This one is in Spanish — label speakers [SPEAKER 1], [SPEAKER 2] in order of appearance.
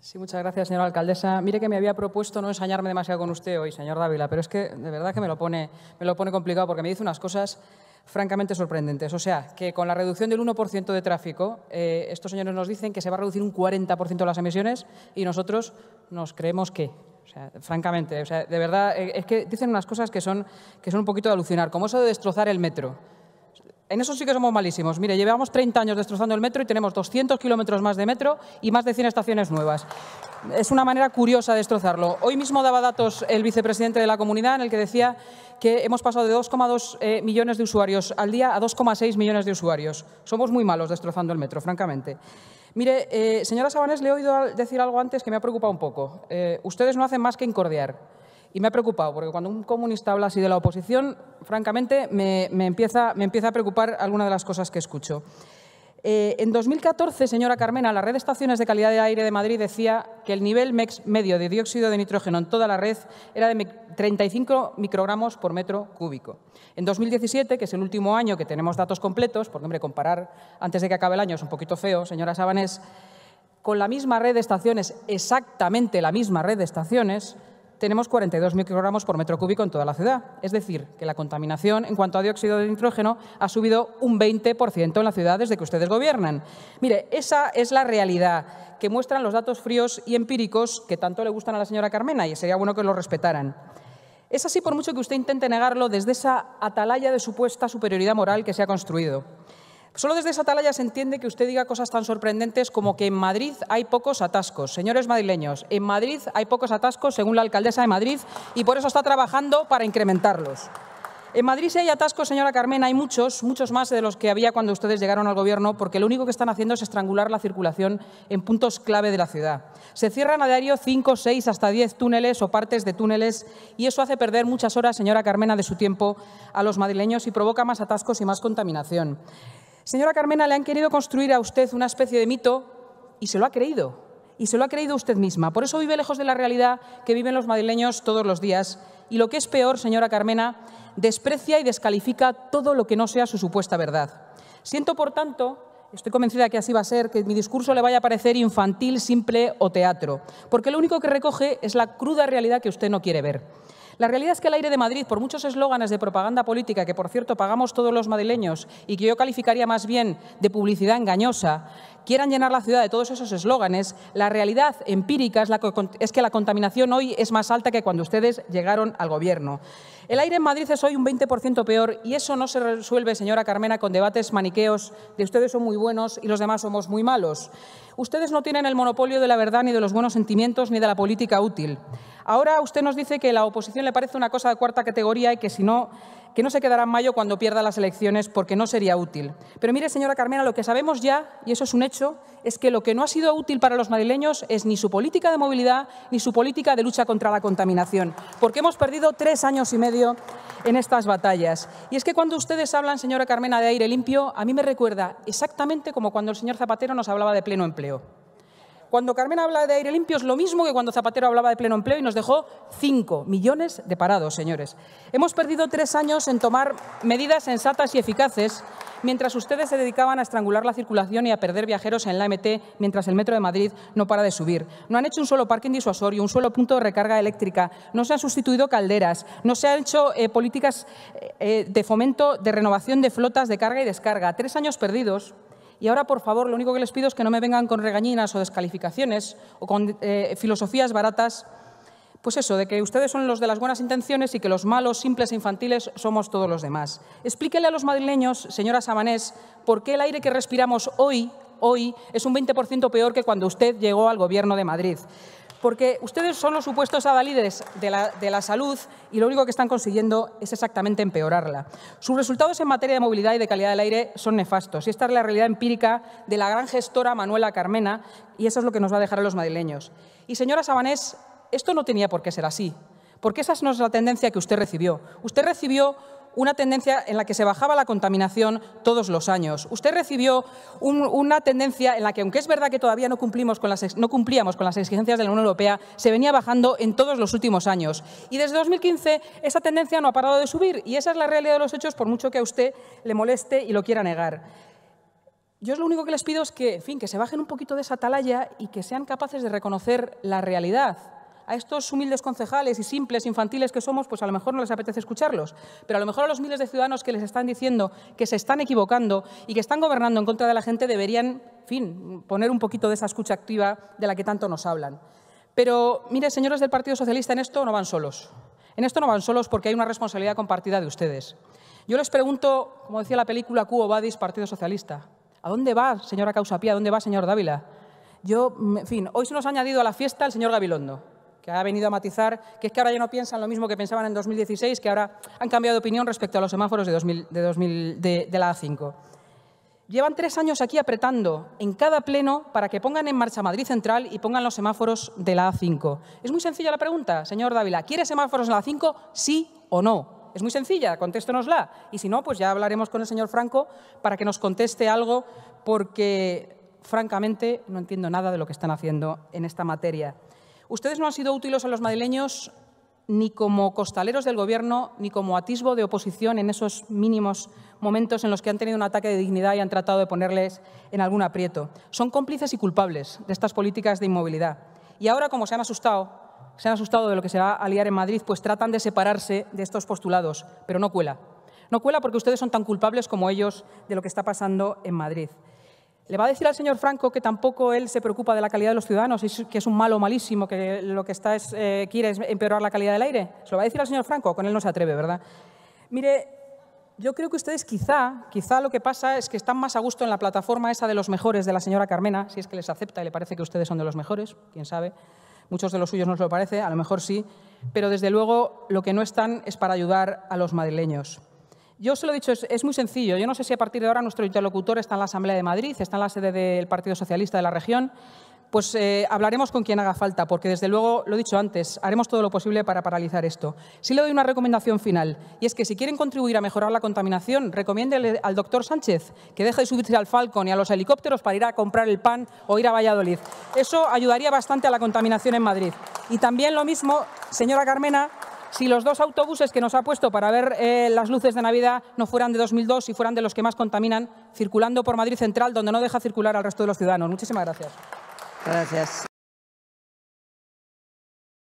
[SPEAKER 1] Sí, muchas gracias, señora alcaldesa. Mire que me había propuesto no ensañarme demasiado con usted hoy, señor Dávila, pero es que de verdad que me lo pone, complicado porque me dice unas cosas francamente sorprendentes. O sea, que con la reducción del 1% de tráfico, eh, estos señores nos dicen que se va a reducir un 40% las emisiones y nosotros nos creemos que. O sea, francamente, o sea, de verdad, eh, es que dicen unas cosas que son, que son un poquito de alucinar, como eso de destrozar el metro. En eso sí que somos malísimos. Mire, llevamos 30 años destrozando el metro y tenemos 200 kilómetros más de metro y más de 100 estaciones nuevas. Es una manera curiosa de destrozarlo. Hoy mismo daba datos el vicepresidente de la comunidad en el que decía que hemos pasado de 2,2 eh, millones de usuarios al día a 2,6 millones de usuarios. Somos muy malos destrozando el metro, francamente. Mire, eh, señora Sabanés, le he oído decir algo antes que me ha preocupado un poco. Eh, ustedes no hacen más que incordiar. Y me ha preocupado, porque cuando un comunista habla así de la oposición, francamente me, empieza, me empieza a preocupar alguna de las cosas que escucho. Eh, en 2014, señora Carmena, la red de estaciones de calidad de aire de Madrid decía que el nivel medio de dióxido de nitrógeno en toda la red era de 35 microgramos por metro cúbico. En 2017, que es el último año que tenemos datos completos, porque hombre, comparar antes de que acabe el año es un poquito feo, señora Sabanés, con la misma red de estaciones, exactamente la misma red de estaciones, tenemos 42 microgramos por metro cúbico en toda la ciudad. Es decir, que la contaminación en cuanto a dióxido de nitrógeno ha subido un 20% en la ciudad desde que ustedes gobiernan. Mire, esa es la realidad que muestran los datos fríos y empíricos que tanto le gustan a la señora Carmena y sería bueno que lo respetaran. Es así por mucho que usted intente negarlo desde esa atalaya de supuesta superioridad moral que se ha construido. Solo desde esa atalaya se entiende que usted diga cosas tan sorprendentes como que en Madrid hay pocos atascos. Señores madrileños, en Madrid hay pocos atascos según la alcaldesa de Madrid y por eso está trabajando para incrementarlos. En Madrid si hay atascos, señora Carmen, hay muchos, muchos más de los que había cuando ustedes llegaron al Gobierno, porque lo único que están haciendo es estrangular la circulación en puntos clave de la ciudad. Se cierran a diario 5, 6, hasta 10 túneles o partes de túneles y eso hace perder muchas horas, señora Carmena, de su tiempo a los madrileños y provoca más atascos y más contaminación. Señora Carmena, le han querido construir a usted una especie de mito y se lo ha creído. Y se lo ha creído usted misma. Por eso vive lejos de la realidad que viven los madrileños todos los días. Y lo que es peor, señora Carmena, desprecia y descalifica todo lo que no sea su supuesta verdad. Siento, por tanto, Estoy convencida que así va a ser, que mi discurso le vaya a parecer infantil, simple o teatro, porque lo único que recoge es la cruda realidad que usted no quiere ver. La realidad es que el aire de Madrid, por muchos eslóganes de propaganda política, que por cierto pagamos todos los madrileños y que yo calificaría más bien de publicidad engañosa, quieran llenar la ciudad de todos esos eslóganes, la realidad empírica es, es que la contaminación hoy es más alta que cuando ustedes llegaron al gobierno. El aire en Madrid es hoy un 20% peor y eso no se resuelve, señora Carmena, con debates maniqueos de ustedes son muy buenos y los demás somos muy malos. Ustedes no tienen el monopolio de la verdad ni de los buenos sentimientos ni de la política útil. Ahora usted nos dice que la oposición le parece una cosa de cuarta categoría y que si no que no se quedará en mayo cuando pierda las elecciones porque no sería útil. Pero mire, señora Carmena, lo que sabemos ya, y eso es un hecho, es que lo que no ha sido útil para los madrileños es ni su política de movilidad ni su política de lucha contra la contaminación, porque hemos perdido tres años y medio en estas batallas. Y es que cuando ustedes hablan, señora Carmena, de aire limpio, a mí me recuerda exactamente como cuando el señor Zapatero nos hablaba de pleno empleo. Cuando Carmen habla de aire limpio es lo mismo que cuando Zapatero hablaba de pleno empleo y nos dejó 5 millones de parados, señores. Hemos perdido tres años en tomar medidas sensatas y eficaces mientras ustedes se dedicaban a estrangular la circulación y a perder viajeros en la MT mientras el metro de Madrid no para de subir. No han hecho un solo parking disuasorio, un solo punto de recarga eléctrica, no se han sustituido calderas, no se han hecho eh, políticas eh, eh, de fomento de renovación de flotas de carga y descarga. Tres años perdidos y ahora, por favor, lo único que les pido es que no me vengan con regañinas o descalificaciones o con eh, filosofías baratas. Pues eso, de que ustedes son los de las buenas intenciones y que los malos, simples e infantiles somos todos los demás. Explíquele a los madrileños, señora Sabanés, por qué el aire que respiramos hoy hoy es un 20% peor que cuando usted llegó al Gobierno de Madrid porque ustedes son los supuestos avalides de la, de la, salud y lo único que están consiguiendo es exactamente empeorarla. Sus resultados en materia de movilidad y de calidad del aire son nefastos y esta es la realidad empírica de la gran gestora Manuela Carmena y eso es lo que nos va a dejar a los madrileños. Y señora Sabanés, esto no tenía por qué ser así, porque esa no es la tendencia que usted recibió. Usted recibió una tendencia en la que se bajaba la contaminación todos los años. Usted recibió una tendencia en la que, aunque es verdad que todavía no, cumplimos con las, no cumplíamos con las exigencias de la Unión Europea, se venía bajando en todos los últimos años. Y desde 2015 esa tendencia no ha parado de subir y esa es la realidad de los hechos, por mucho que a usted le moleste y lo quiera negar. Yo lo único que les pido es que, fin, que se bajen un poquito de esa atalaya y que sean capaces de reconocer la realidad a estos humildes concejales y simples, infantiles que somos, pues a lo mejor no les apetece escucharlos. Pero a lo mejor a los miles de ciudadanos que les están diciendo que se están equivocando y que están gobernando en contra de la gente deberían, fin, poner un poquito de esa escucha activa de la que tanto nos hablan. Pero, mire, señores del Partido Socialista, en esto no van solos. En esto no van solos porque hay una responsabilidad compartida de ustedes. Yo les pregunto, como decía la película Cubo Badis, Partido Socialista, ¿a dónde va, señora Causapía? ¿A dónde va, señor Dávila? Yo, en fin, hoy se nos ha añadido a la fiesta el señor Gabilondo que ha venido a matizar, que es que ahora ya no piensan lo mismo que pensaban en 2016, que ahora han cambiado de opinión respecto a los semáforos de, 2000, de, de, la A5. Llevan tres años aquí apretando en cada pleno para que pongan en marcha Madrid Central y pongan los semáforos de la A5. Es muy sencilla la pregunta, señor Dávila. ¿Quiere semáforos en la A5? Sí o no. Es muy sencilla, contéstenosla. Y si no, pues ya hablaremos con el señor Franco para que nos conteste algo, porque francamente no entiendo nada de lo que están haciendo en esta materia. Ustedes no han sido útiles a los madrileños ni como costaleros del Gobierno, ni como atisbo de oposición en esos mínimos momentos en los que han tenido un ataque de dignidad y han tratado de ponerles en algún aprieto. Son cómplices y culpables de estas políticas de inmovilidad. Y ahora, como se han asustado, se han asustado de lo que se va a liar en Madrid, pues tratan de separarse de estos postulados, pero no cuela. No cuela porque ustedes son tan culpables como ellos de lo que está pasando en Madrid. ¿Le va a decir al señor Franco que tampoco él se preocupa de la calidad de los ciudadanos y que es un malo malísimo, que lo que está es, eh, quiere es empeorar la calidad del aire? ¿Se lo va a decir al señor Franco? Con él no se atreve, ¿verdad? Mire, yo creo que ustedes quizá, quizá lo que pasa es que están más a gusto en la plataforma esa de los mejores de la señora Carmena, si es que les acepta y le parece que ustedes son de los mejores, quién sabe. Muchos de los suyos no se lo parece, a lo mejor sí, pero desde luego lo que no están es para ayudar a los madrileños. Yo se lo he dicho, es, muy sencillo. Yo no sé si a partir de ahora nuestro interlocutor está en la Asamblea de Madrid, está en la sede del Partido Socialista de la región. Pues eh, hablaremos con quien haga falta, porque desde luego, lo he dicho antes, haremos todo lo posible para paralizar esto. Sí le doy una recomendación final, y es que si quieren contribuir a mejorar la contaminación, recomiéndele al doctor Sánchez que deje de subirse al Falcon y a los helicópteros para ir a comprar el pan o ir a Valladolid. Eso ayudaría bastante a la contaminación en Madrid. Y también lo mismo, señora Carmena, si los dos autobuses que nos ha puesto para ver eh, las luces de Navidad no fueran de 2002 y fueran de los que más contaminan, circulando por Madrid Central, donde no deja circular al resto de los ciudadanos. Muchísimas gracias. Gracias.